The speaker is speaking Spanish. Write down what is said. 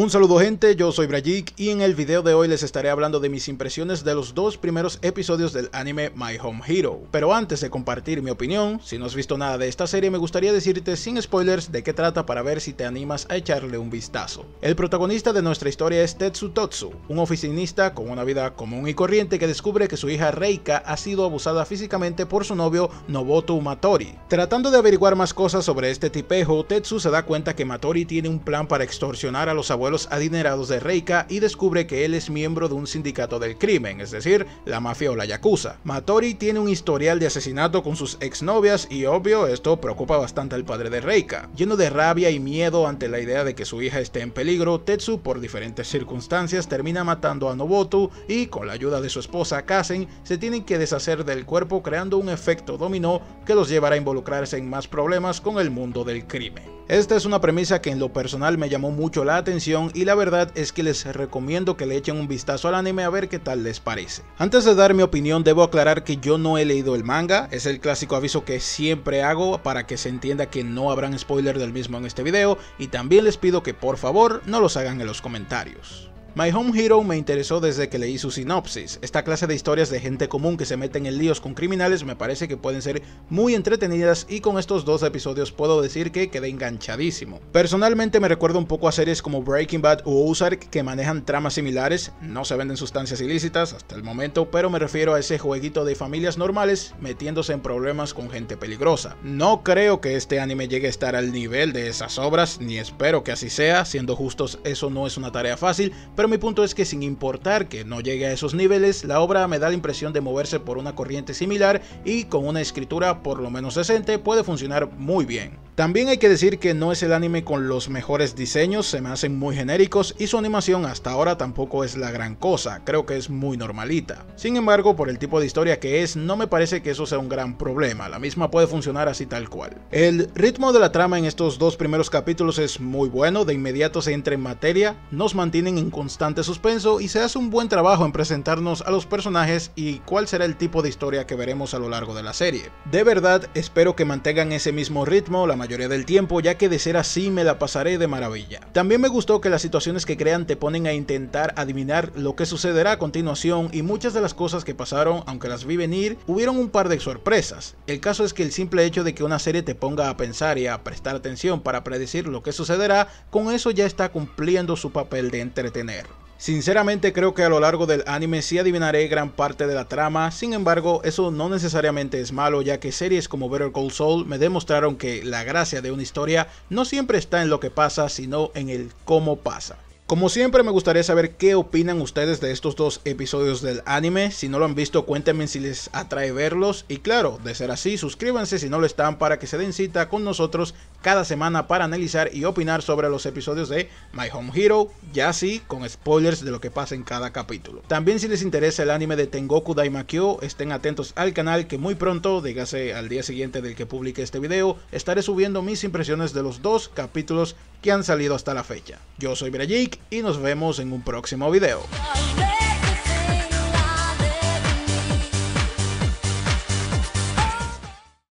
Un saludo gente, yo soy Brajik y en el video de hoy les estaré hablando de mis impresiones de los dos primeros episodios del anime My Home Hero. Pero antes de compartir mi opinión, si no has visto nada de esta serie me gustaría decirte sin spoilers de qué trata para ver si te animas a echarle un vistazo. El protagonista de nuestra historia es Tetsu Totsu, un oficinista con una vida común y corriente que descubre que su hija Reika ha sido abusada físicamente por su novio Noboto Matori. Tratando de averiguar más cosas sobre este tipejo, Tetsu se da cuenta que Matori tiene un plan para extorsionar a los abuelos los adinerados de Reika y descubre que él es miembro de un sindicato del crimen, es decir, la mafia o la yakuza. Matori tiene un historial de asesinato con sus exnovias y obvio esto preocupa bastante al padre de Reika. Lleno de rabia y miedo ante la idea de que su hija esté en peligro, Tetsu por diferentes circunstancias termina matando a Nobotu y con la ayuda de su esposa Kasen se tienen que deshacer del cuerpo creando un efecto dominó que los llevará a involucrarse en más problemas con el mundo del crimen. Esta es una premisa que en lo personal me llamó mucho la atención y la verdad es que les recomiendo que le echen un vistazo al anime a ver qué tal les parece. Antes de dar mi opinión debo aclarar que yo no he leído el manga, es el clásico aviso que siempre hago para que se entienda que no habrán spoiler del mismo en este video y también les pido que por favor no los hagan en los comentarios. My Home Hero me interesó desde que leí su sinopsis. Esta clase de historias de gente común que se meten en líos con criminales me parece que pueden ser muy entretenidas y con estos dos episodios puedo decir que quedé enganchadísimo. Personalmente me recuerda un poco a series como Breaking Bad o Ozark que manejan tramas similares, no se venden sustancias ilícitas hasta el momento, pero me refiero a ese jueguito de familias normales metiéndose en problemas con gente peligrosa. No creo que este anime llegue a estar al nivel de esas obras, ni espero que así sea, siendo justos eso no es una tarea fácil, pero mi punto es que sin importar que no llegue a esos niveles, la obra me da la impresión de moverse por una corriente similar y con una escritura por lo menos decente puede funcionar muy bien. También hay que decir que no es el anime con los mejores diseños, se me hacen muy genéricos y su animación hasta ahora tampoco es la gran cosa, creo que es muy normalita. Sin embargo, por el tipo de historia que es, no me parece que eso sea un gran problema, la misma puede funcionar así tal cual. El ritmo de la trama en estos dos primeros capítulos es muy bueno, de inmediato se entra en materia, nos mantienen en constante suspenso y se hace un buen trabajo en presentarnos a los personajes y cuál será el tipo de historia que veremos a lo largo de la serie. De verdad, espero que mantengan ese mismo ritmo la del tiempo, ya que de ser así me la pasaré de maravilla. También me gustó que las situaciones que crean te ponen a intentar adivinar lo que sucederá a continuación y muchas de las cosas que pasaron, aunque las vi venir, hubieron un par de sorpresas. El caso es que el simple hecho de que una serie te ponga a pensar y a prestar atención para predecir lo que sucederá, con eso ya está cumpliendo su papel de entretener. Sinceramente creo que a lo largo del anime sí adivinaré gran parte de la trama, sin embargo eso no necesariamente es malo ya que series como Better Call Saul me demostraron que la gracia de una historia no siempre está en lo que pasa sino en el cómo pasa. Como siempre me gustaría saber qué opinan ustedes de estos dos episodios del anime, si no lo han visto cuéntenme si les atrae verlos y claro, de ser así suscríbanse si no lo están para que se den cita con nosotros cada semana para analizar y opinar sobre los episodios de My Home Hero, ya así con spoilers de lo que pasa en cada capítulo. También si les interesa el anime de Tengoku Daimakyo, estén atentos al canal que muy pronto, dígase al día siguiente del que publique este video, estaré subiendo mis impresiones de los dos capítulos que han salido hasta la fecha. Yo soy Brajik y nos vemos en un próximo video.